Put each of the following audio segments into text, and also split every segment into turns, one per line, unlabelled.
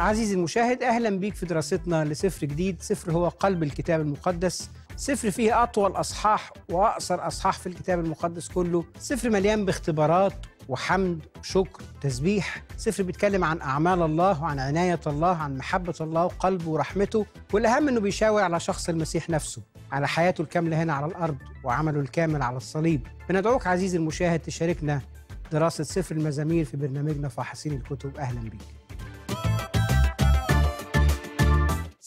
عزيزي المشاهد أهلا بيك في دراستنا لسفر جديد سفر هو قلب الكتاب المقدس سفر فيه أطول أصحاح وأقصر أصحاح في الكتاب المقدس كله سفر مليان باختبارات وحمد وشكر وتسبيح، سفر بيتكلم عن أعمال الله وعن عناية الله عن محبة الله وقلبه ورحمته والأهم أنه بيشاور على شخص المسيح نفسه على حياته الكاملة هنا على الأرض وعمله الكامل على الصليب بندعوك عزيزي المشاهد تشاركنا دراسة سفر المزامير في برنامجنا فاحصين الكتب أهلا بيك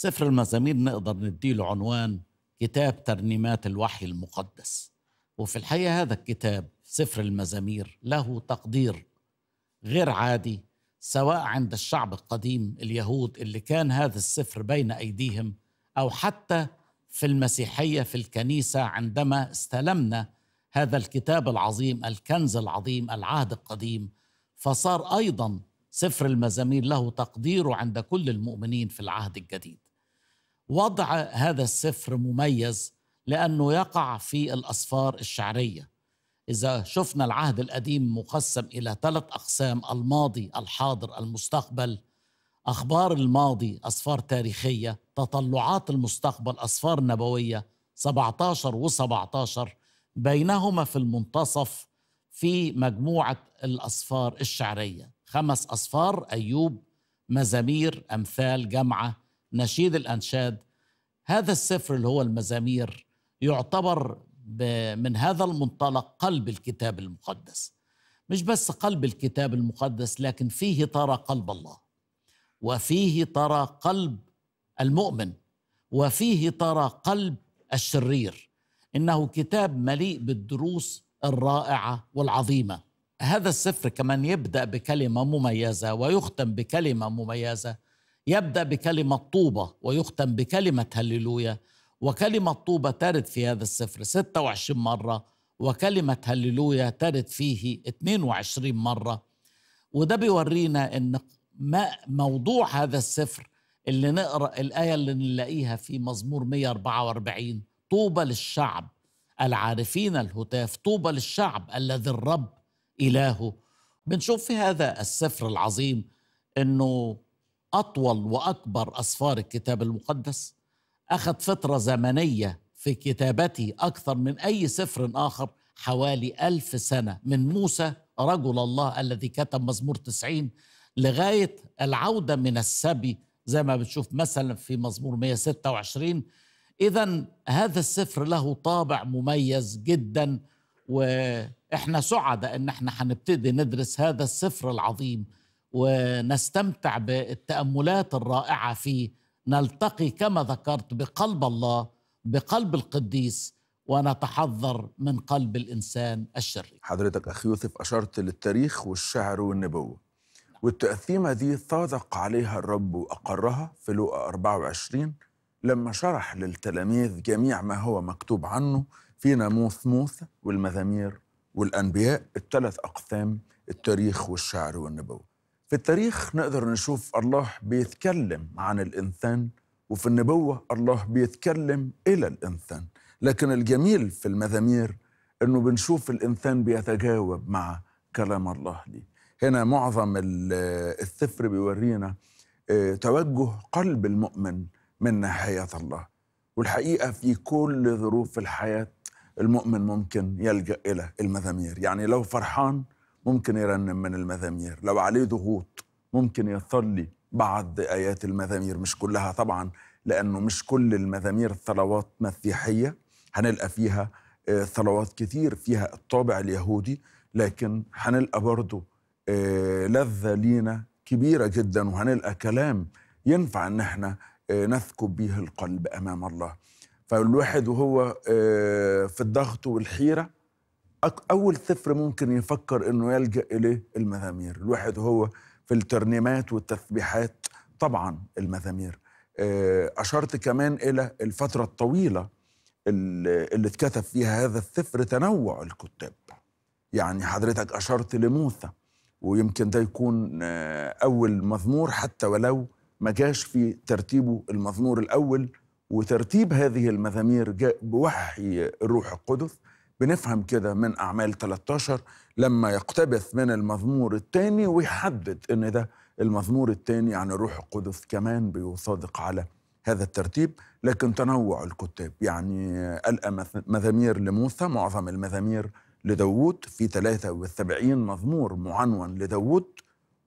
سفر المزامير نقدر نديله عنوان كتاب ترنيمات الوحي المقدس وفي الحقيقة هذا الكتاب سفر المزامير له تقدير غير عادي سواء عند الشعب القديم اليهود اللي كان هذا السفر بين أيديهم أو حتى في المسيحية في الكنيسة عندما استلمنا هذا الكتاب العظيم الكنز العظيم العهد القديم فصار أيضا سفر المزامير له تقديره عند كل المؤمنين في العهد الجديد وضع هذا السفر مميز لأنه يقع في الأسفار الشعرية إذا شفنا العهد القديم مقسم إلى ثلاث أقسام الماضي الحاضر المستقبل أخبار الماضي أسفار تاريخية تطلعات المستقبل أسفار نبوية 17 و 17 بينهما في المنتصف في مجموعة الأسفار الشعرية خمس أسفار أيوب مزامير أمثال جمعة نشيد الأنشاد هذا السفر اللي هو المزامير يعتبر من هذا المنطلق قلب الكتاب المقدس مش بس قلب الكتاب المقدس لكن فيه ترى قلب الله وفيه ترى قلب المؤمن وفيه ترى قلب الشرير انه كتاب مليء بالدروس الرائعه والعظيمه هذا السفر كمان يبدا بكلمه مميزه ويختم بكلمه مميزه يبدا بكلمه طوبه ويختم بكلمه هللويا وكلمه طوبه ترد في هذا السفر 26 مره وكلمه هللويا ترد فيه 22 مره وده بيورينا ان ما موضوع هذا السفر اللي نقرا الايه اللي نلاقيها في مزمور 144 طوبى للشعب العارفين الهتاف طوبى للشعب الذي الرب الهه بنشوف في هذا السفر العظيم انه أطول وأكبر أسفار الكتاب المقدس أخذ فترة زمنية في كتابته أكثر من أي سفر آخر حوالي ألف سنة من موسى رجل الله الذي كتب مزمور تسعين لغاية العودة من السبي زي ما بتشوف مثلا في مزمور 126 إذا هذا السفر له طابع مميز جدا وإحنا سعداء إن إحنا هنبتدي ندرس هذا السفر العظيم ونستمتع بالتأملات الرائعة فيه نلتقي كما ذكرت بقلب الله بقلب القديس ونتحذر من قلب
الإنسان الشرير حضرتك أخي يوسف أشرت للتاريخ والشعر والنبوة والتأثيم دي صادق عليها الرب وأقرها في لوقا 24 لما شرح للتلاميذ جميع ما هو مكتوب عنه في ناموس موسى والمزامير والأنبياء الثلاث أقسام التاريخ والشعر والنبوة في التاريخ نقدر نشوف الله بيتكلم عن الإنسان وفي النبوة الله بيتكلم إلى الإنسان لكن الجميل في المزامير إنه بنشوف الإنسان بيتجاوب مع كلام الله ليه هنا معظم السفر بيورينا آه، توجه قلب المؤمن من ناحية الله والحقيقة في كل ظروف الحياة المؤمن ممكن يلجأ إلى المزامير يعني لو فرحان ممكن يرنم من المزامير لو عليه ضغوط ممكن يصلي بعض آيات المزامير مش كلها طبعا لأنه مش كل المزامير صلوات مسيحية هنلقى فيها آه، صلوات كتير فيها الطابع اليهودي لكن هنلقى برضه آه، لذة لينا كبيرة جدا وهنلقى كلام ينفع ان احنا آه، نثكب به القلب امام الله فالواحد وهو في الضغط والحيره اول صفر ممكن يفكر انه يلجا اليه المزامير الواحد هو في الترنيمات والتسبيحات طبعا المزامير آه، اشرت كمان الى الفتره الطويله اللي اتكتب فيها هذا السفر تنوع الكتاب يعني حضرتك اشرت لموسى ويمكن ده يكون آه، اول مزمور حتى ولو ما جاش في ترتيبه المزمور الاول وترتيب هذه المزامير جاء بوحي الروح القدس بنفهم كده من أعمال 13 لما يقتبس من المزمور الثاني ويحدد إن ده المزمور الثاني يعني روح القدس كمان بيصادق على هذا الترتيب لكن تنوع الكتاب يعني ألقى مزامير لموسى معظم المزامير لداوود في 73 مزمور معنون لداوود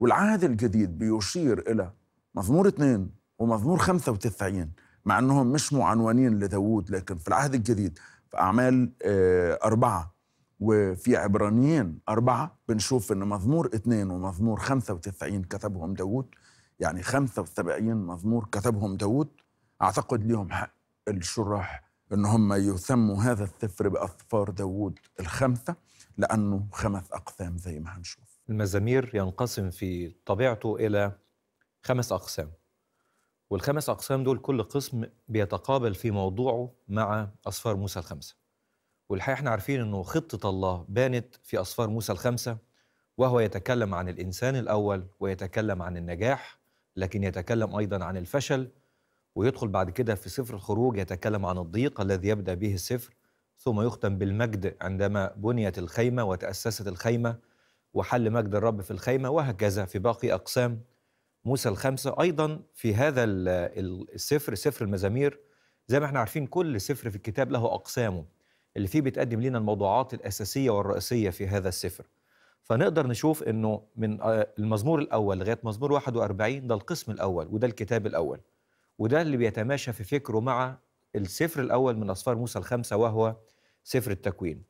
والعهد الجديد بيشير إلى مزمور 2 ومزمور 95 مع أنهم مش معنونين لداوود لكن في العهد الجديد في أعمال آه، أربعة وفي عبرانيين أربعة بنشوف أن مزمور اثنين ومزمور 95 كتبهم داوود يعني 75 مزمور كتبهم داوود أعتقد لهم حق الشراح أن هم يسموا هذا السفر بأسفار داوود الخمسة لأنه خمس أقسام زي ما هنشوف
المزامير ينقسم في طبيعته إلى خمس أقسام والخمس أقسام دول كل قسم بيتقابل في موضوعه مع أصفار موسى الخمسة والحقيقة احنا عارفين أنه خطة الله بانت في أصفار موسى الخمسة وهو يتكلم عن الإنسان الأول ويتكلم عن النجاح لكن يتكلم أيضا عن الفشل ويدخل بعد كده في سفر الخروج يتكلم عن الضيق الذي يبدأ به السفر ثم يختم بالمجد عندما بنيت الخيمة وتأسست الخيمة وحل مجد الرب في الخيمة وهكذا في باقي أقسام موسى الخمسة أيضا في هذا السفر سفر المزامير زي ما احنا عارفين كل سفر في الكتاب له أقسامه اللي فيه بتقدم لنا الموضوعات الأساسية والرئيسية في هذا السفر فنقدر نشوف أنه من آه، المزمور الأول لغاية مزمور 41 ده القسم الأول وده الكتاب الأول وده اللي بيتماشى في فكره مع السفر الأول من أسفار موسى الخمسة وهو سفر التكوين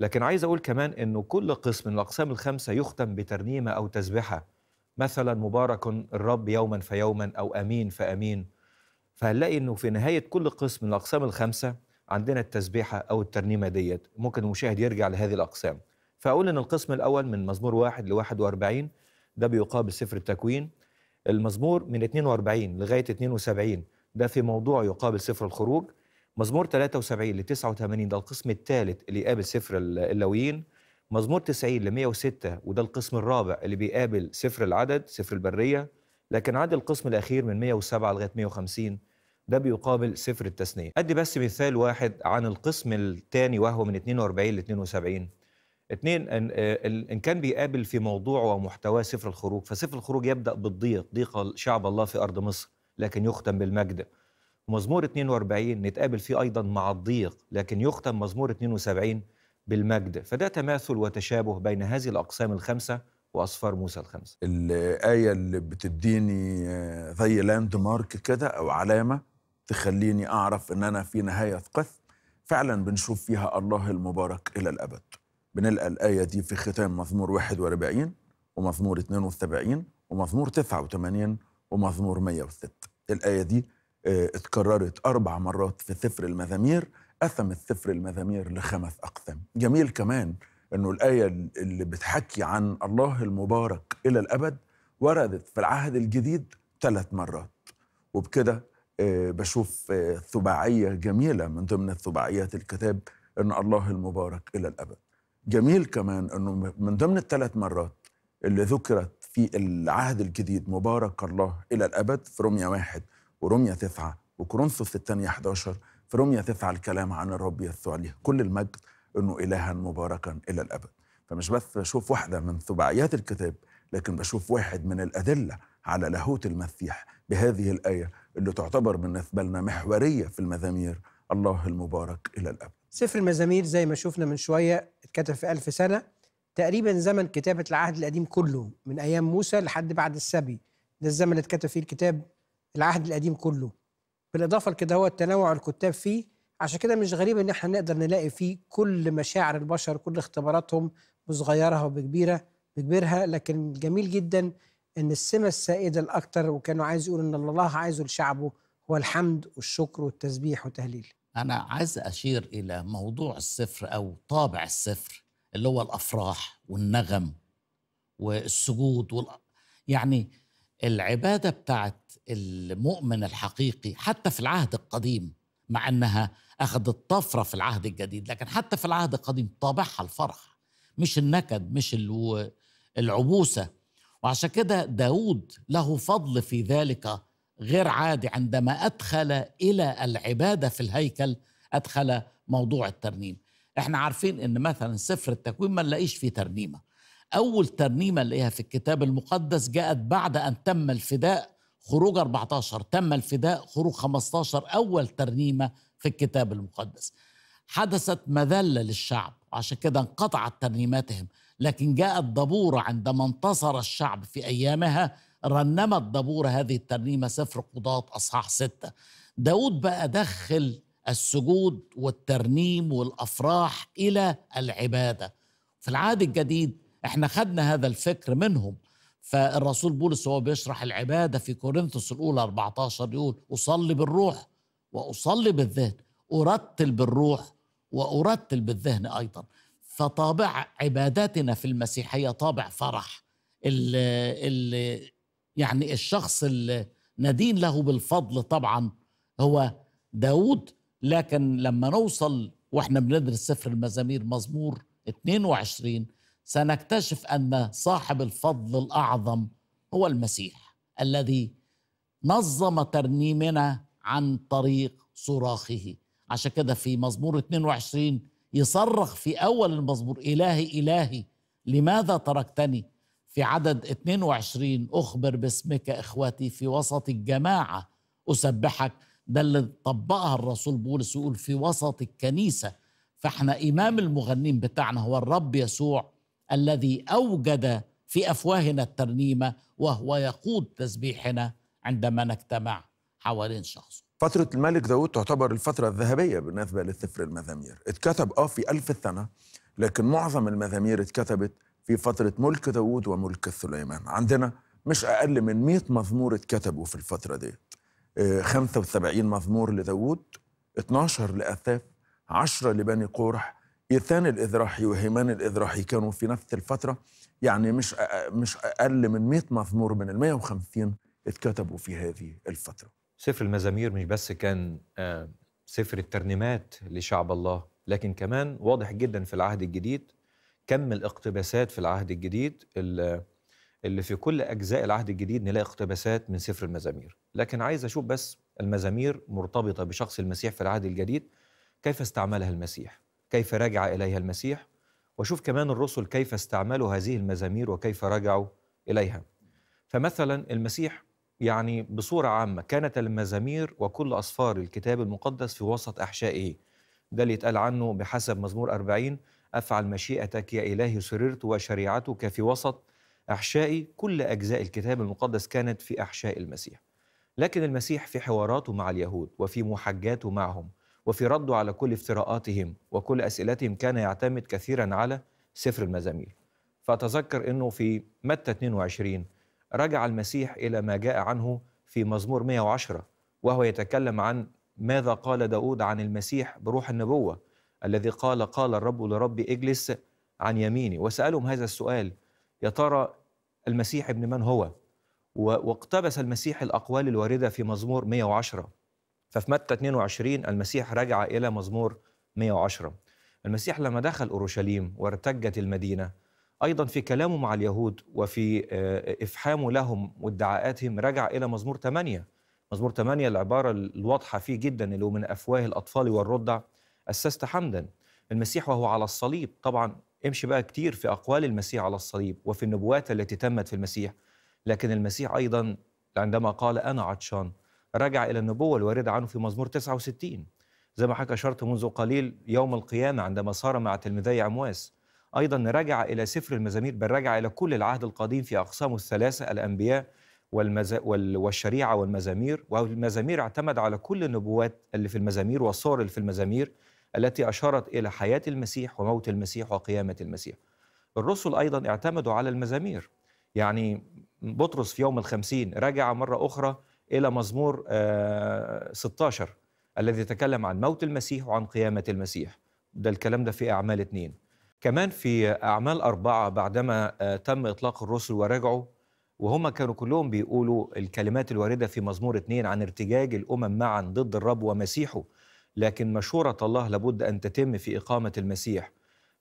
لكن عايز أقول كمان أنه كل قسم من الأقسام الخمسة يختم بترنيمة أو تسبحة مثلا مبارك الرب يوما فيوما او امين فامين فهنلاقي انه في نهايه كل قسم من الاقسام الخمسه عندنا التسبيحه او الترنيمه ديت ممكن المشاهد يرجع لهذه الاقسام فاقول ان القسم الاول من مزمور واحد ل 41 ده بيقابل سفر التكوين المزمور من 42 لغايه 72 ده في موضوع يقابل سفر الخروج مزمور 73 ل 89 ده القسم الثالث اللي يقابل سفر اللاويين مزمور 90 ل 106 وده القسم الرابع اللي بيقابل صفر العدد صفر البريه لكن عدد القسم الاخير من 107 لغايه 150 ده بيقابل صفر التثنيه ادي بس مثال واحد عن القسم الثاني وهو من 42 ل 72 اثنين آه، ان كان بيقابل في موضوع ومحتواه سفر الخروج فصفر الخروج يبدا بالضيق ضيق شعب الله في ارض مصر لكن يختم بالمجد مزمور 42 نتقابل فيه ايضا مع الضيق لكن يختم مزمور 72 بالمجد فده تماثل وتشابه بين هذه الأقسام الخمسة وأصفار موسى الخمسة
الآية اللي بتديني آه، زي لاند مارك كده أو علامة تخليني أعرف إن أنا في نهاية قث فعلا بنشوف فيها الله المبارك إلى الأبد بنلقى الآية دي في ختام مزمور 41 ومزمور 72 ومزمور 89 ومزمور 106 الآية دي آه، اتكررت أربع مرات في سفر المزامير قسم الثفر المزامير لخمس أقسام جميل كمان أنه الآية اللي بتحكي عن الله المبارك إلى الأبد وردت في العهد الجديد ثلاث مرات وبكده آه، بشوف آه، ثباعية جميلة من ضمن الثباعيات الكتاب أن الله المبارك إلى الأبد جميل كمان أنه من ضمن الثلاث مرات اللي ذكرت في العهد الجديد مبارك الله إلى الأبد في رمية واحد ورمية تسعة وكورنثوس الثانية 11 في رمية تسعة الكلام عن الرب يسوع ليه كل المجد أنه إلها مباركا إلى الأبد فمش بس بشوف واحدة من سباعيات الكتاب لكن بشوف واحد من الأدلة على لاهوت المسيح بهذه الآية اللي تعتبر بالنسبة لنا محورية في المزامير الله المبارك إلى الأبد
سفر المزامير زي ما شفنا من شوية اتكتب في ألف سنة تقريبا زمن كتابة العهد القديم كله من أيام موسى لحد بعد السبي ده الزمن اللي اتكتب فيه الكتاب العهد القديم كله بالاضافه لكده هو التنوع الكتاب فيه عشان كده مش غريب ان احنا نقدر نلاقي فيه كل مشاعر البشر كل اختباراتهم بصغيرها وبكبيره بكبيرها لكن جميل جدا ان السمه السائده الاكثر وكانوا عايز يقول ان الله عايزه لشعبه هو الحمد والشكر والتسبيح والتهليل
انا عايز اشير الى موضوع السفر او طابع السفر اللي هو الافراح والنغم والسجود وال... يعني العباده بتاعت المؤمن الحقيقي حتى في العهد القديم مع انها اخذت طفره في العهد الجديد لكن حتى في العهد القديم طابعها الفرح مش النكد مش العبوسه وعشان كده داود له فضل في ذلك غير عادي عندما ادخل الى العباده في الهيكل ادخل موضوع الترنيم احنا عارفين ان مثلا سفر التكوين ما نلاقيش فيه ترنيمه أول ترنيمة لها في الكتاب المقدس جاءت بعد أن تم الفداء خروج 14 تم الفداء خروج 15 أول ترنيمة في الكتاب المقدس حدثت مذلة للشعب عشان كده انقطعت ترنيماتهم لكن جاءت دبورة عندما انتصر الشعب في أيامها رنمت دبورة هذه الترنيمة سفر قضاة أصحاح ستة داود بقى دخل السجود والترنيم والأفراح إلى العبادة في العهد الجديد احنا خدنا هذا الفكر منهم فالرسول بولس وهو بيشرح العباده في كورنثوس الاولى 14 يقول اصلي بالروح واصلي بالذهن ارتل بالروح وارتل بالذهن ايضا فطابع عباداتنا في المسيحيه طابع فرح اللي, اللي يعني الشخص اللي ندين له بالفضل طبعا هو داود لكن لما نوصل واحنا بندرس سفر المزامير مزمور 22 سنكتشف ان صاحب الفضل الاعظم هو المسيح الذي نظم ترنيمنا عن طريق صراخه عشان كده في مزمور 22 يصرخ في اول المزمور الهي الهي لماذا تركتني في عدد 22 اخبر باسمك اخوتي في وسط الجماعه اسبحك ده اللي طبقها الرسول بولس يقول في وسط الكنيسه فاحنا امام المغنين بتاعنا هو الرب يسوع الذي اوجد في افواهنا الترنيمه وهو يقود تسبيحنا عندما نجتمع حوالين شخصه.
فتره الملك داوود تعتبر الفتره الذهبيه بالنسبه لسفر المزامير، اتكتب اه في ألف سنة لكن معظم المزامير اتكتبت في فتره ملك داوود وملك سليمان، عندنا مش اقل من 100 مزمور اتكتبوا في الفتره دي. 75 آه، مزمور لداوود 12 لأثاف 10 لبني قرح يثان الإذراحي وهيمان الإذراحي كانوا في نفس الفترة يعني مش مش أقل من 100 مزمور من ال 150 اتكتبوا في هذه الفترة
سفر المزامير مش بس كان آه، سفر الترنيمات لشعب الله لكن كمان واضح جدا في العهد الجديد كم الاقتباسات في العهد الجديد اللي في كل أجزاء العهد الجديد نلاقي اقتباسات من سفر المزامير لكن عايز أشوف بس المزامير مرتبطة بشخص المسيح في العهد الجديد كيف استعملها المسيح كيف رجع إليها المسيح وشوف كمان الرسل كيف استعملوا هذه المزامير وكيف رجعوا إليها فمثلا المسيح يعني بصورة عامة كانت المزامير وكل أصفار الكتاب المقدس في وسط أحشائه ده اللي يتقال عنه بحسب مزمور أربعين أفعل مشيئتك يا إلهي سررت وشريعتك في وسط أحشائي كل أجزاء الكتاب المقدس كانت في أحشاء المسيح لكن المسيح في حواراته مع اليهود وفي محاجاته معهم وفي رده على كل افتراءاتهم وكل أسئلتهم كان يعتمد كثيرا على سفر المزامير فأتذكر أنه في متى 22 رجع المسيح إلى ما جاء عنه في مزمور 110 وهو يتكلم عن ماذا قال داود عن المسيح بروح النبوة الذي قال قال الرب لربي اجلس عن يميني وسألهم هذا السؤال يا ترى المسيح ابن من هو؟ واقتبس المسيح الأقوال الواردة في مزمور 110 ففي متى 22 المسيح رجع إلى مزمور 110 المسيح لما دخل أورشليم وارتجت المدينة أيضا في كلامه مع اليهود وفي آه، إفحامه لهم وادعاءاتهم رجع إلى مزمور 8 مزمور 8 العبارة الواضحة فيه جدا اللي هو من أفواه الأطفال والرضع أسست حمدا المسيح وهو على الصليب طبعا امشي بقى كتير في أقوال المسيح على الصليب وفي النبوات التي تمت في المسيح لكن المسيح أيضا عندما قال أنا عطشان رجع إلى النبوة الواردة عنه في مزمور 69 زي ما حضرتك أشرت منذ قليل يوم القيامة عندما صار مع تلميذي عمواس أيضا رجع إلى سفر المزامير بل رجع إلى كل العهد القديم في أقسامه الثلاثة الأنبياء والمز... وال... والشريعة والمزامير والمزامير اعتمد على كل النبوات اللي في المزامير والصور اللي في المزامير التي أشارت إلى حياة المسيح وموت المسيح وقيامة المسيح الرسل أيضا اعتمدوا على المزامير يعني بطرس في يوم الخمسين رجع مرة أخرى إلى مزمور 16 آه، الذي يتكلم عن موت المسيح وعن قيامة المسيح ده الكلام ده في أعمال اثنين كمان في أعمال أربعة بعدما آه، تم إطلاق الرسل ورجعوا وهم كانوا كلهم بيقولوا الكلمات الواردة في مزمور اثنين عن ارتجاج الأمم معا ضد الرب ومسيحه لكن مشورة الله لابد أن تتم في إقامة المسيح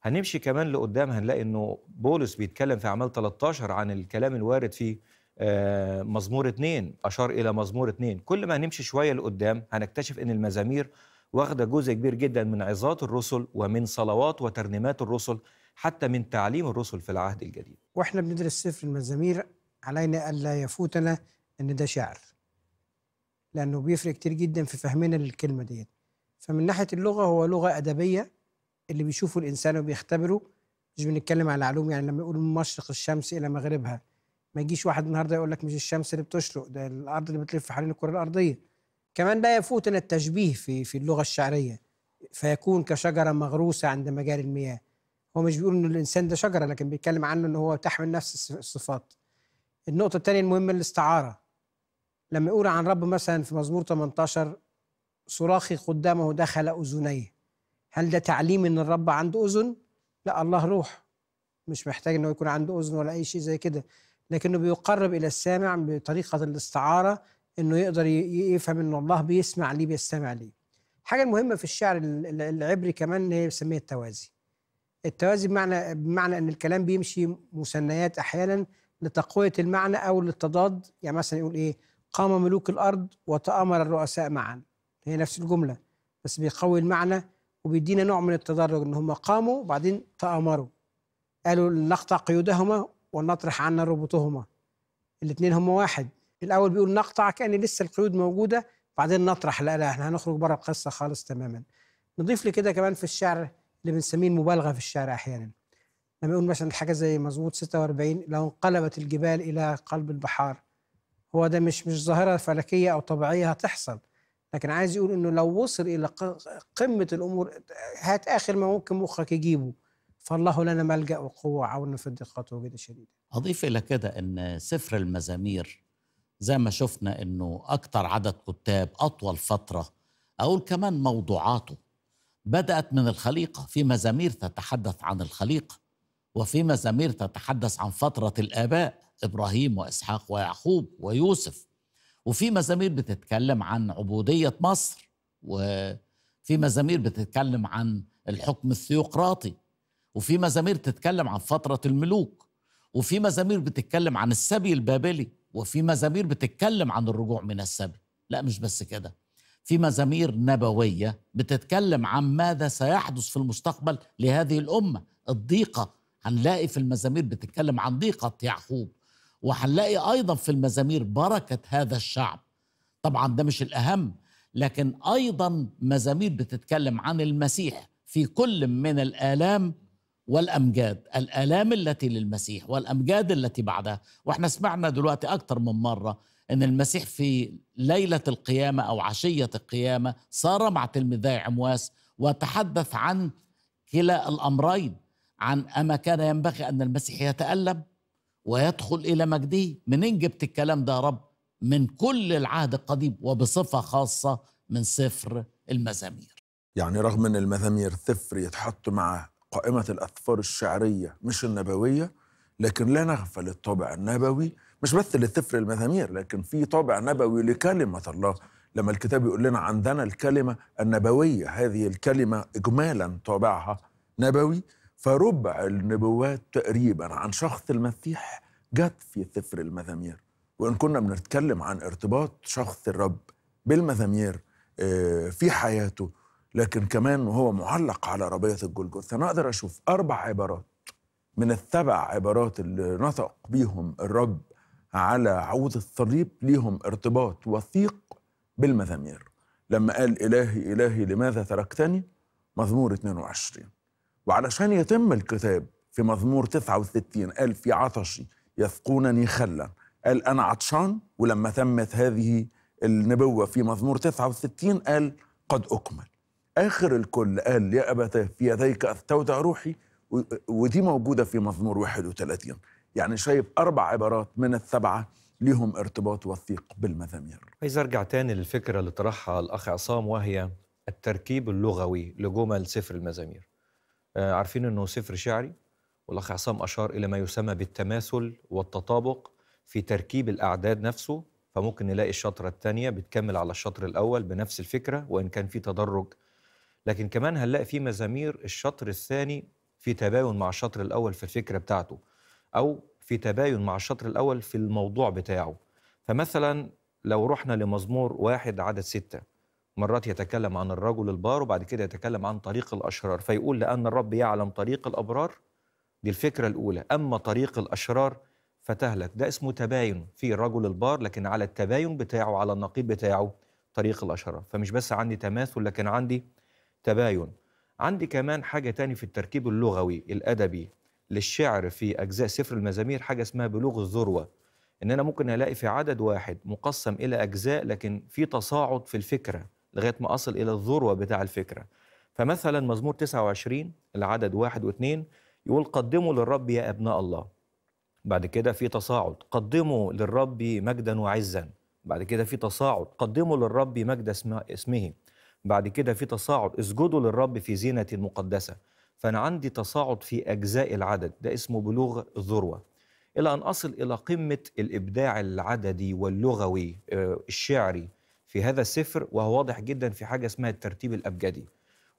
هنمشي كمان لقدام هنلاقي أنه بولس بيتكلم في أعمال 13 عن الكلام الوارد في آه، مزمور اتنين أشار إلى مزمور اتنين كل ما نمشي شوية لقدام هنكتشف أن المزامير واخدة جزء كبير جدا من عظات الرسل ومن صلوات وترنيمات الرسل حتى من تعليم الرسل في العهد الجديد
وإحنا بندرس سفر المزامير علينا ألا يفوتنا أن ده شعر لأنه بيفرق كتير جدا في فهمنا للكلمة ديت فمن ناحية اللغة هو لغة أدبية اللي بيشوفه الإنسان وبيختبره مش بنتكلم على علوم يعني لما يقول من مشرق الشمس إلى مغربها ما يجيش واحد النهارده يقول لك مش الشمس اللي بتشرق ده الارض اللي بتلف حوالين الكره الارضيه كمان لا يفوتنا التشبيه في في اللغه الشعريه فيكون كشجره مغروسه عند مجاري المياه هو مش بيقول ان الانسان ده شجره لكن بيتكلم عنه ان هو تحمل نفس الصفات النقطه الثانيه المهمه الاستعاره لما يقول عن رب مثلا في مزمور 18 صراخي قدامه دخل اذنيه هل ده تعليم ان الرب عنده اذن لا الله روح مش محتاج انه يكون عنده اذن ولا اي شيء زي كده لكنه بيقرب الى السامع بطريقه الاستعاره انه يقدر يفهم ان الله بيسمع ليه بيستمع ليه. الحاجه المهمه في الشعر العبري كمان هي بنسميها التوازي. التوازي بمعنى بمعنى ان الكلام بيمشي مثنيات احيانا لتقويه المعنى او للتضاد يعني مثلا يقول ايه قام ملوك الارض وتامر الرؤساء معا هي نفس الجمله بس بيقوي المعنى وبيدينا نوع من التدرج ان هم قاموا وبعدين تامروا قالوا لنقطع قيودهما ونطرح عنا ربطهما الاثنين هما واحد الاول بيقول نقطع كان لسه القيود موجوده بعدين نطرح لا لا احنا هنخرج بره القصه خالص تماما نضيف لي كده كمان في الشعر اللي بنسميه المبالغه في الشعر احيانا لما يقول مثلا حاجه زي مظبوط 46 لو انقلبت الجبال الى قلب البحار هو ده مش مش ظاهره فلكيه او طبيعيه هتحصل لكن عايز يقول انه لو وصل الى قمه الامور هات اخر ما ممكن مخك يجيبه فالله لنا ملجأ وقوة وعون في الدقه وجد شديد
أضيف إلى كده أن سفر المزامير زي ما شفنا أنه أكتر عدد كتاب أطول فترة أقول كمان موضوعاته بدأت من الخليقة في مزامير تتحدث عن الخليقة وفي مزامير تتحدث عن فترة الآباء إبراهيم وإسحاق ويعقوب ويوسف وفي مزامير بتتكلم عن عبودية مصر وفي مزامير بتتكلم عن الحكم الثيوقراطي وفي مزامير تتكلم عن فترة الملوك وفي مزامير بتتكلم عن السبي البابلي وفي مزامير بتتكلم عن الرجوع من السبي لا مش بس كده في مزامير نبوية بتتكلم عن ماذا سيحدث في المستقبل لهذه الأمة الضيقة هنلاقي في المزامير بتتكلم عن ضيقة يعقوب وهنلاقي أيضا في المزامير بركة هذا الشعب طبعا ده مش الأهم لكن أيضا مزامير بتتكلم عن المسيح في كل من الآلام والأمجاد الآلام التي للمسيح والأمجاد التي بعدها وإحنا سمعنا دلوقتي اكثر من مرة أن المسيح في ليلة القيامة أو عشية القيامة صار مع تلميذي عمواس وتحدث عن كلا الأمرين عن أما كان ينبغي أن المسيح يتألم ويدخل إلى مجده منين جبت الكلام ده يا رب من كل العهد القديم وبصفة خاصة من سفر المزامير
يعني رغم أن المزامير سفر يتحط مع قائمة الأذفار الشعرية مش النبوية لكن لا نغفل الطابع النبوي مش بس لسفر المزامير لكن في طابع نبوي لكلمة الله لما الكتاب يقول لنا عندنا الكلمة النبوية هذه الكلمة إجمالا طابعها نبوي فربع النبوات تقريبا عن شخص المسيح جت في سفر المزامير وإن كنا بنتكلم عن ارتباط شخص الرب بالمزامير آه، في حياته لكن كمان وهو معلق على ربية الجلجثة أنا أقدر أشوف أربع عبارات من السبع عبارات اللي نطق بيهم الرب على عود الصليب ليهم ارتباط وثيق بالمزامير لما قال إلهي إلهي لماذا تركتني مزمور 22 وعلشان يتم الكتاب في مزمور 69 قال في عطشي يثقونني خلا قال أنا عطشان ولما تمت هذه النبوة في مزمور 69 قال قد أكمل آخر الكل قال يا أبتاه في يديك استودع روحي ودي موجودة في مزمور 31 يعني شايف أربع عبارات من السبعة لهم ارتباط وثيق بالمزامير
عايز أرجع تاني للفكرة اللي طرحها الأخ عصام وهي التركيب اللغوي لجمل سفر المزامير آه، عارفين أنه سفر شعري والأخ عصام أشار إلى ما يسمى بالتماثل والتطابق في تركيب الأعداد نفسه فممكن نلاقي الشطرة الثانية بتكمل على الشطر الأول بنفس الفكرة وإن كان في تدرج لكن كمان هنلاقي في مزامير الشطر الثاني في تباين مع الشطر الاول في الفكره بتاعته او في تباين مع الشطر الاول في الموضوع بتاعه فمثلا لو رحنا لمزمور واحد عدد ستة مرات يتكلم عن الرجل البار وبعد كده يتكلم عن طريق الأشرار فيقول لأن الرب يعلم طريق الأبرار دي الفكرة الأولى أما طريق الأشرار فتهلك ده اسمه تباين في الرجل البار لكن على التباين بتاعه على النقيض بتاعه طريق الأشرار فمش بس عندي تماثل لكن عندي تباين عندي كمان حاجة تاني في التركيب اللغوي الأدبي للشعر في أجزاء سفر المزامير حاجة اسمها بلوغ الذروة إن أنا ممكن ألاقي في عدد واحد مقسم إلى أجزاء لكن في تصاعد في الفكرة لغاية ما أصل إلى الذروة بتاع الفكرة فمثلا مزمور 29 العدد واحد واثنين يقول قدموا للرب يا أبناء الله بعد كده في تصاعد قدموا للرب مجدا وعزا بعد كده في تصاعد قدموا للرب مجد اسمه بعد كده في تصاعد اسجدوا للرب في زينة مقدسة فأنا عندي تصاعد في أجزاء العدد ده اسمه بلوغ الذروة إلى أن أصل إلى قمة الإبداع العددي واللغوي آه، الشعري في هذا السفر وهو واضح جدا في حاجة اسمها الترتيب الأبجدي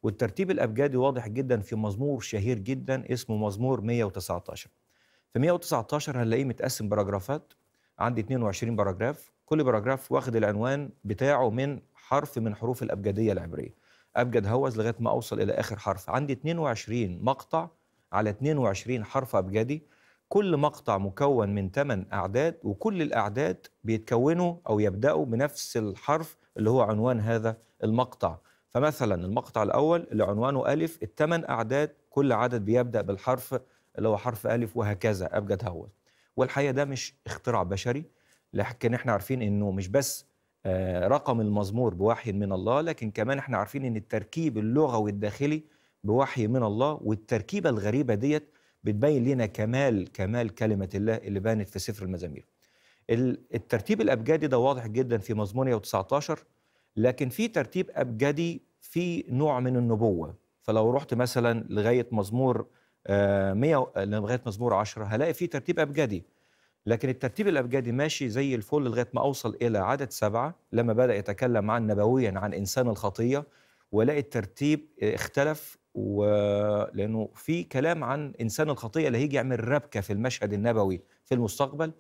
والترتيب الأبجدي واضح جدا في مزمور شهير جدا اسمه مزمور 119 في 119 هنلاقيه متقسم باراجرافات عندي 22 باراجراف كل باراجراف واخد العنوان بتاعه من حرف من حروف الأبجدية العبرية أبجد هوز لغاية ما أوصل إلى آخر حرف عندي 22 مقطع على 22 حرف أبجدي كل مقطع مكون من 8 أعداد وكل الأعداد بيتكونوا أو يبدأوا بنفس الحرف اللي هو عنوان هذا المقطع فمثلا المقطع الأول اللي عنوانه ألف الثمان أعداد كل عدد بيبدأ بالحرف اللي هو حرف ألف وهكذا أبجد هوز والحقيقة ده مش اختراع بشري لكن احنا عارفين انه مش بس آه، رقم المزمور بوحي من الله لكن كمان احنا عارفين ان التركيب اللغوي الداخلي بوحي من الله والتركيبه الغريبه ديت بتبين لنا كمال كمال كلمه الله اللي بانت في سفر المزامير. الترتيب الابجدي ده واضح جدا في مزمور 119 لكن في ترتيب ابجدي في نوع من النبوه فلو رحت مثلا لغايه مزمور 100 آه، لغايه مزمور 10 هلاقي في ترتيب ابجدي لكن الترتيب الأبجدي ماشي زي الفل لغاية ما أوصل إلى عدد سبعة لما بدأ يتكلم عن نبويا عن إنسان الخطية ولقي الترتيب اختلف و... لانه في كلام عن إنسان الخطية اللي هيجي يعمل ربكة في المشهد النبوي في المستقبل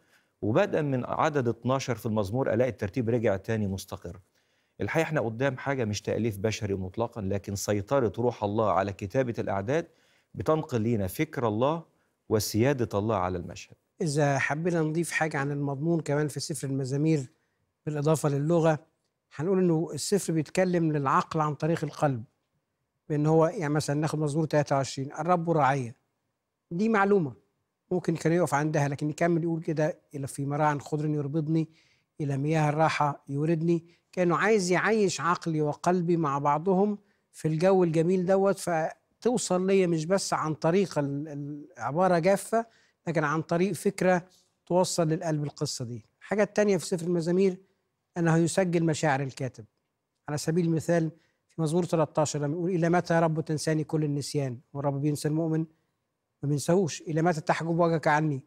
وبدأ من عدد 12 في المزمور ألاقي الترتيب رجع تاني مستقر الحقيقة احنا قدام حاجة مش تأليف بشري مطلقا لكن سيطرة روح الله على كتابة الأعداد بتنقل لينا فكر الله وسيادة الله على المشهد
إذا حبينا نضيف حاجة عن المضمون كمان في سفر المزامير بالإضافة للغة هنقول إنه السفر بيتكلم للعقل عن طريق القلب بإن هو يعني مثلا ناخد مزمور 23 الرب رعية دي معلومة ممكن كان يقف عندها لكن يكمل يقول كده إلى في مراعي خضر يربضني إلى مياه الراحة يوردني كأنه عايز يعيش عقلي وقلبي مع بعضهم في الجو الجميل دوت فتوصل ليا مش بس عن طريق العبارة جافة لكن عن طريق فكرة توصل للقلب القصة دي الحاجة التانية في سفر المزامير أنه يسجل مشاعر الكاتب على سبيل المثال في مزمور 13 لما يقول إلى متى يا رب تنساني كل النسيان والرب بينسى المؤمن ما بينساهوش إلى متى تحجب وجهك عني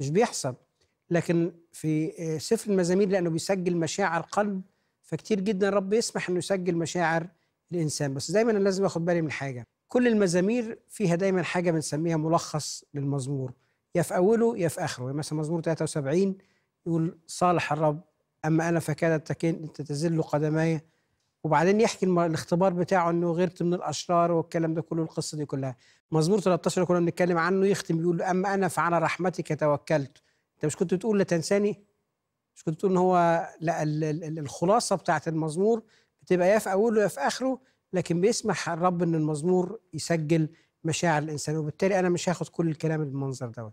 مش بيحصل لكن في آه، سفر المزامير لأنه بيسجل مشاعر قلب فكتير جدا رب يسمح انه يسجل مشاعر الانسان بس دايما انا لازم اخد بالي من حاجه كل المزامير فيها دايما حاجه بنسميها ملخص للمزمور يا في أوله يا في آخره يعني مثلا مزمور 73 يقول صالح الرب أما أنا فكادت تزل قدماي وبعدين يحكي الاختبار بتاعه انه غيرت من الاشرار والكلام ده كله القصه دي كلها مزمور 13 كنا بنتكلم عنه يختم بيقول اما انا فعلى رحمتك توكلت انت مش كنت بتقول لا تنساني مش كنت بتقول ان هو لا الخلاصه بتاعت المزمور بتبقى يا في اوله يا في اخره لكن بيسمح الرب ان المزمور يسجل مشاعر الانسان وبالتالي انا مش هاخد كل الكلام بالمنظر دوت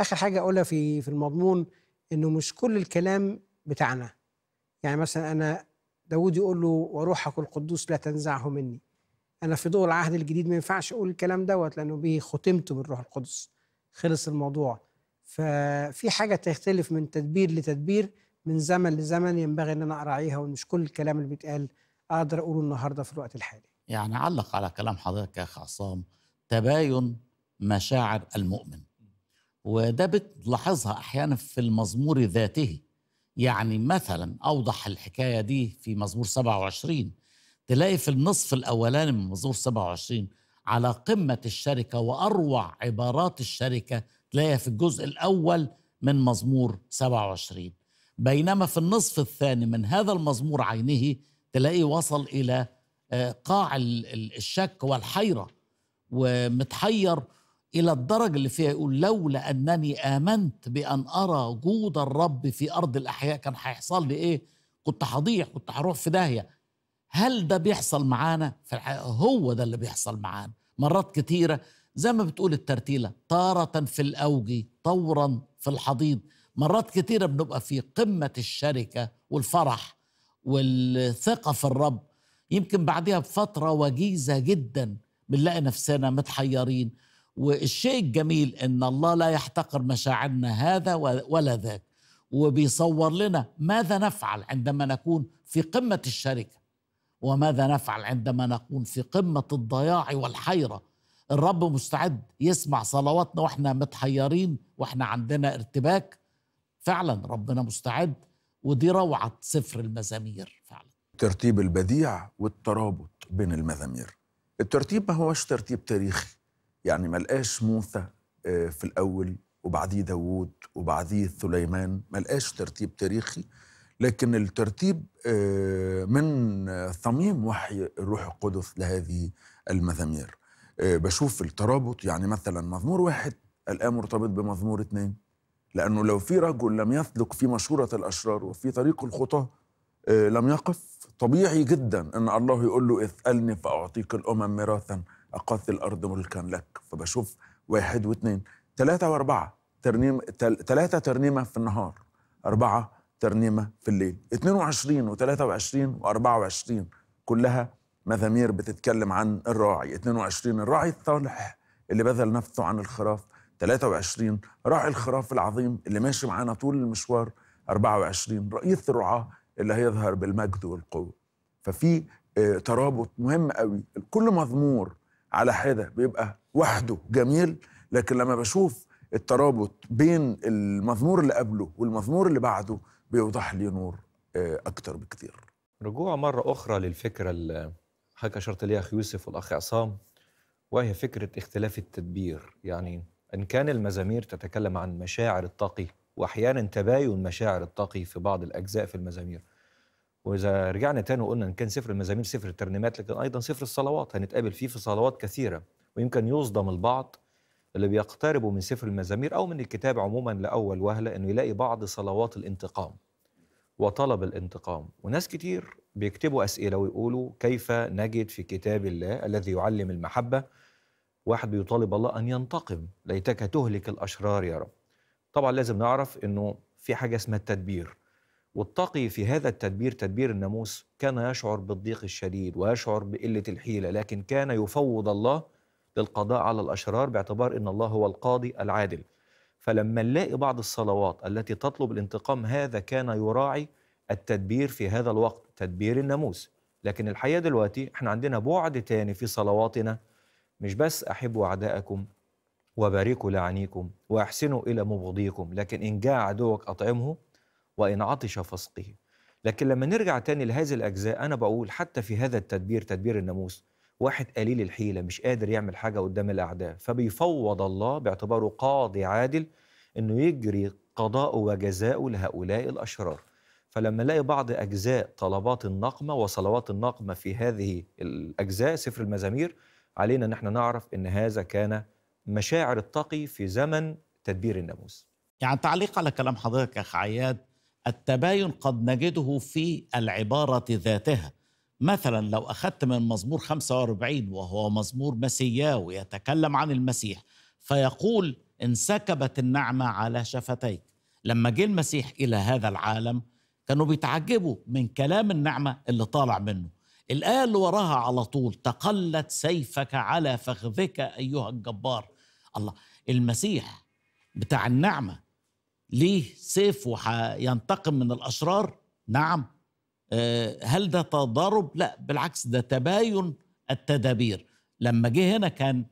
اخر حاجه اقولها في في المضمون انه مش كل الكلام بتاعنا يعني مثلا انا داود يقول له وروحك القدوس لا تنزعه مني انا في ضوء العهد الجديد ما ينفعش اقول الكلام دوت لانه به ختمته بالروح القدس خلص الموضوع ففي حاجه تختلف من تدبير لتدبير من زمن لزمن ينبغي ان انا اراعيها ومش كل الكلام اللي بيتقال اقدر اقوله النهارده في الوقت الحالي
يعني علق على كلام حضرتك يا اخ عصام تباين مشاعر المؤمن وده بتلاحظها احيانا في المزمور ذاته يعني مثلا اوضح الحكايه دي في مزمور 27 تلاقي في النصف الاولاني من مزمور 27 على قمه الشركه واروع عبارات الشركه تلاقيها في الجزء الاول من مزمور 27 بينما في النصف الثاني من هذا المزمور عينه تلاقيه وصل الى آه، قاع الشك والحيره ومتحير الى الدرجه اللي فيها يقول لولا انني امنت بان ارى جود الرب في ارض الاحياء كان هيحصل لي ايه؟ كنت هضيع كنت هروح في داهيه هل ده بيحصل معانا؟ في الحقيقه هو ده اللي بيحصل معانا مرات كتيره زي ما بتقول الترتيله تاره في الاوج طورا في الحضيض مرات كتيره بنبقى في قمه الشركه والفرح والثقه في الرب يمكن بعدها بفتره وجيزه جدا بنلاقي نفسنا متحيرين والشيء الجميل ان الله لا يحتقر مشاعرنا هذا ولا ذاك وبيصور لنا ماذا نفعل عندما نكون في قمه الشركه وماذا نفعل عندما نكون في قمه الضياع والحيره الرب مستعد يسمع صلواتنا واحنا متحيرين واحنا عندنا ارتباك فعلا ربنا مستعد ودي روعه سفر المزامير فعلا
ترتيب البديع والترابط بين المزامير الترتيب ما هوش ترتيب تاريخي يعني ما لقاش موسى آه، في الأول وبعديه داوود وبعديه سليمان ما لقاش ترتيب تاريخي لكن الترتيب آه، من صميم وحي الروح القدس لهذه المزامير آه، بشوف الترابط يعني مثلا مزمور واحد الآن مرتبط بمزمور اثنين لأنه لو في رجل لم يسلك في مشورة الأشرار وفي طريق الخطاة لم يقف طبيعي جدا ان الله يقول له اسالني فاعطيك الامم ميراثا اقاتل الارض ملكا لك فبشوف واحد واثنين ثلاثة واربعة ترنيم ثلاثة ترنيمة في النهار أربعة ترنيمة في الليل 22 و23 و24 كلها مزامير بتتكلم عن الراعي 22 الراعي الصالح اللي بذل نفسه عن الخراف 23 راعي الخراف العظيم اللي ماشي معانا طول المشوار 24 رئيس الرعاة اللي هيظهر بالمجد والقوه ففي آه، ترابط مهم قوي كل مضمور على حده بيبقى وحده جميل لكن لما بشوف الترابط بين المزمور اللي قبله والمزمور اللي بعده بيوضح لي نور آه، اكتر بكتير
رجوع مره اخرى للفكره اللي حكى شرط ليها اخ يوسف والاخ عصام وهي فكره اختلاف التدبير يعني ان كان المزامير تتكلم عن مشاعر الطاقي واحيانا تباين مشاعر الطاقي في بعض الاجزاء في المزامير واذا رجعنا تاني وقلنا ان كان سفر المزامير سفر الترنيمات لكن ايضا سفر الصلوات هنتقابل فيه في صلوات كثيره ويمكن يصدم البعض اللي بيقتربوا من سفر المزامير او من الكتاب عموما لاول وهله انه يلاقي بعض صلوات الانتقام وطلب الانتقام وناس كتير بيكتبوا اسئله ويقولوا كيف نجد في كتاب الله الذي يعلم المحبه واحد بيطالب الله ان ينتقم ليتك تهلك الاشرار يا رب طبعا لازم نعرف انه في حاجه اسمها التدبير والتقي في هذا التدبير تدبير الناموس كان يشعر بالضيق الشديد ويشعر بقله الحيله لكن كان يفوض الله للقضاء على الاشرار باعتبار ان الله هو القاضي العادل فلما نلاقي بعض الصلوات التي تطلب الانتقام هذا كان يراعي التدبير في هذا الوقت تدبير الناموس لكن الحقيقه دلوقتي احنا عندنا بعد تاني في صلواتنا مش بس احبوا اعدائكم وباركوا لعنيكم واحسنوا الى مبغضيكم لكن ان جاع عدوك اطعمه وان عطش فاسقه لكن لما نرجع تاني لهذه الاجزاء انا بقول حتى في هذا التدبير تدبير الناموس واحد قليل الحيله مش قادر يعمل حاجه قدام الاعداء فبيفوض الله باعتباره قاضي عادل انه يجري قضاءه وجزاؤه لهؤلاء الاشرار فلما نلاقي بعض اجزاء طلبات النقمه وصلوات النقمه في هذه الاجزاء سفر المزامير علينا ان احنا نعرف ان هذا كان مشاعر الطقي في
زمن تدبير الناموس يعني تعليق على كلام حضرتك أخ عياد التباين قد نجده في العبارة ذاتها مثلا لو أخذت من مزمور 45 وهو مزمور مسياوي يتكلم عن المسيح فيقول انسكبت النعمة على شفتيك لما جه المسيح إلى هذا العالم كانوا بيتعجبوا من كلام النعمة اللي طالع منه الآية اللي وراها على طول تقلت سيفك على فخذك أيها الجبار الله المسيح بتاع النعمه ليه سيف وينتقم من الاشرار نعم آه، هل ده تضارب لا بالعكس ده تباين التدابير لما جه هنا كان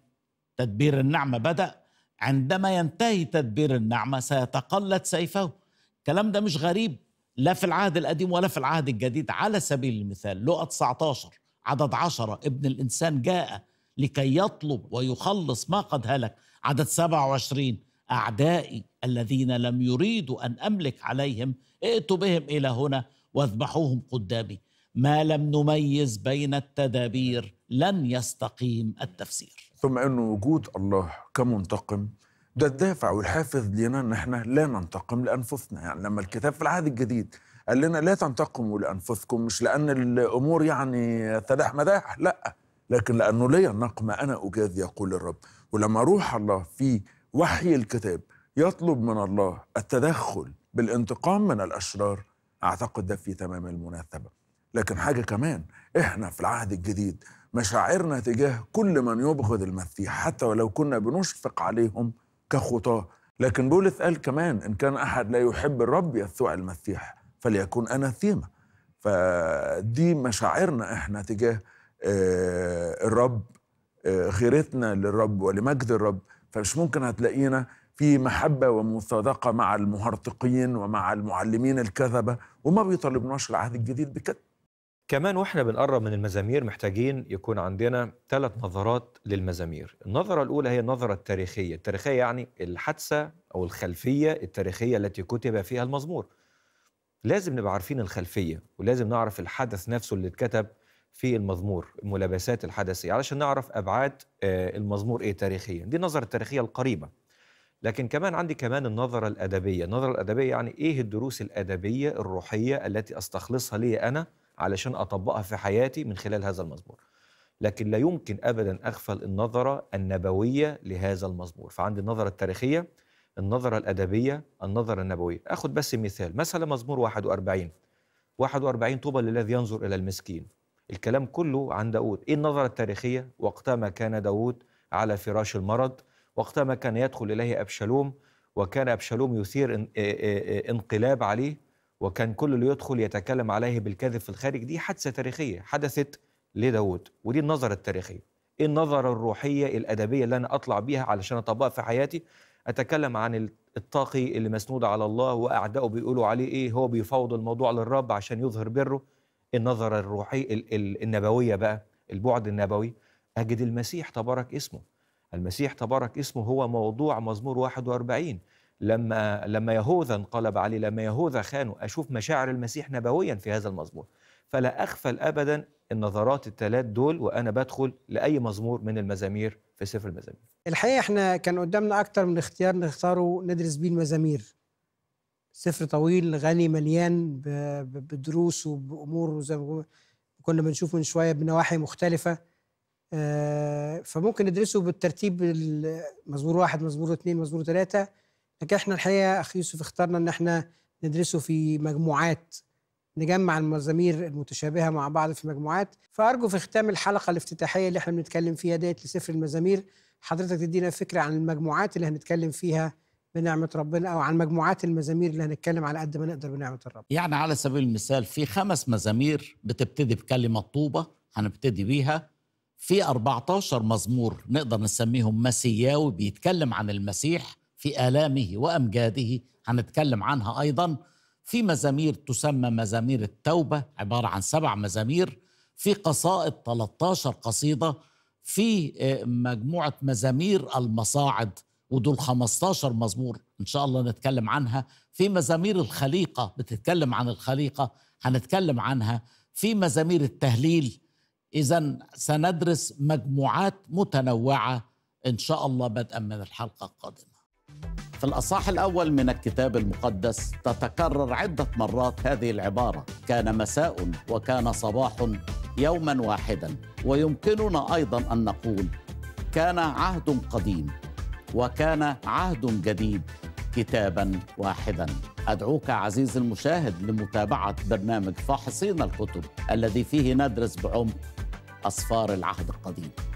تدبير النعمه بدا عندما ينتهي تدبير النعمه سيتقلد سيفه الكلام ده مش غريب لا في العهد القديم ولا في العهد الجديد على سبيل المثال لقى 19 عدد 10 ابن الانسان جاء لكي يطلب ويخلص ما قد هلك عدد 27 أعدائي الذين لم يريدوا أن أملك عليهم ائت بهم إلى هنا واذبحوهم قدامي ما لم نميز بين التدابير
لن يستقيم التفسير ثم أن وجود الله كمنتقم ده الدافع والحافز لنا ان احنا لا ننتقم لانفسنا يعني لما الكتاب في العهد الجديد قال لنا لا تنتقموا لانفسكم مش لان الامور يعني سلاح مداح لا لكن لانه لي النقمه انا اجازي يقول الرب ولما روح الله في وحي الكتاب يطلب من الله التدخل بالانتقام من الأشرار أعتقد ده في تمام المناسبة لكن حاجة كمان إحنا في العهد الجديد مشاعرنا تجاه كل من يبغض المسيح حتى ولو كنا بنشفق عليهم كخطاة لكن بولس قال كمان إن كان أحد لا يحب الرب يسوع المسيح فليكن أنا ثيمة فدي مشاعرنا إحنا تجاه آه، الرب آه، خيرتنا للرب ولمجد الرب فمش ممكن هتلاقينا في محبة ومصادقة مع المهرطقين ومع المعلمين الكذبة وما بيطالبناش العهد الجديد بكده
كمان واحنا بنقرب من المزامير محتاجين يكون عندنا ثلاث نظرات للمزامير النظرة الأولى هي النظرة التاريخية التاريخية يعني الحادثة أو الخلفية التاريخية التي كتب فيها المزمور لازم نبقى عارفين الخلفية ولازم نعرف الحدث نفسه اللي اتكتب في المزمور الملابسات الحدثية علشان نعرف أبعاد آه، المزمور إيه تاريخيا دي النظرة التاريخية القريبة لكن كمان عندي كمان النظرة الأدبية النظرة الأدبية يعني إيه الدروس الأدبية الروحية التي أستخلصها لي أنا علشان أطبقها في حياتي من خلال هذا المزمور لكن لا يمكن أبدا أغفل النظرة النبوية لهذا المزمور فعندي النظرة التاريخية النظرة الأدبية النظرة النبوية أخذ بس مثال مثلا مزمور 41 41 طوبى للذي ينظر إلى المسكين الكلام كله عن داود إيه النظرة التاريخية وقتها ما كان داود على فراش المرض وقتها ما كان يدخل إليه أبشالوم وكان أبشالوم يثير انقلاب عليه وكان كل اللي يدخل يتكلم عليه بالكذب في الخارج دي حادثة تاريخية حدثت لداود ودي النظرة التاريخية ايه النظرة الروحية الأدبية اللي أنا أطلع بيها علشان أطبقها في حياتي أتكلم عن الطاقي اللي مسنود على الله وأعدائه بيقولوا عليه إيه هو بيفوض الموضوع للرب عشان يظهر بره النظرة الروحية النبوية بقى البعد النبوي أجد المسيح تبارك اسمه المسيح تبارك اسمه هو موضوع مزمور 41 لما لما يهوذا انقلب عليه لما يهوذا خانه أشوف مشاعر المسيح نبويا في هذا المزمور فلا أغفل أبدا النظرات الثلاث دول وأنا بدخل لأي مزمور من المزامير في سفر المزامير
الحقيقة احنا كان قدامنا أكتر من اختيار نختاره ندرس بيه المزامير سفر طويل غني مليان بدروس وبامور وزي ما كنا بنشوف من شويه بنواحي مختلفه آه، فممكن ندرسه بالترتيب مزمور واحد مزمور اثنين مزمور ثلاثه لكن احنا الحقيقه اخي يوسف اخترنا ان احنا ندرسه في مجموعات نجمع المزامير المتشابهه مع بعض في مجموعات فارجو في ختام الحلقه الافتتاحيه اللي احنا بنتكلم فيها ديت لسفر المزامير حضرتك تدينا فكره عن المجموعات اللي هنتكلم فيها بنعمه ربنا او عن مجموعات المزامير اللي هنتكلم على قد ما نقدر بنعمه الرب
يعني على سبيل المثال في خمس مزامير بتبتدي بكلمه طوبه هنبتدي بيها في 14 مزمور نقدر نسميهم مسياوي بيتكلم عن المسيح في آلامه وأمجاده هنتكلم عنها أيضا في مزامير تسمى مزامير التوبة عبارة عن سبع مزامير في قصائد 13 قصيدة في آه، مجموعة مزامير المصاعد ودول 15 مزمور ان شاء الله نتكلم عنها في مزامير الخليقه بتتكلم عن الخليقه هنتكلم عنها في مزامير التهليل اذا سندرس مجموعات متنوعه ان شاء الله بدءا من الحلقه القادمه في الاصح الاول من الكتاب المقدس تتكرر عده مرات هذه العباره كان مساء وكان صباح يوما واحدا ويمكننا ايضا ان نقول كان عهد قديم وكان عهد جديد كتابا واحدا أدعوك عزيزي المشاهد لمتابعة برنامج فاحصين الكتب الذي فيه ندرس بعمق أسفار العهد القديم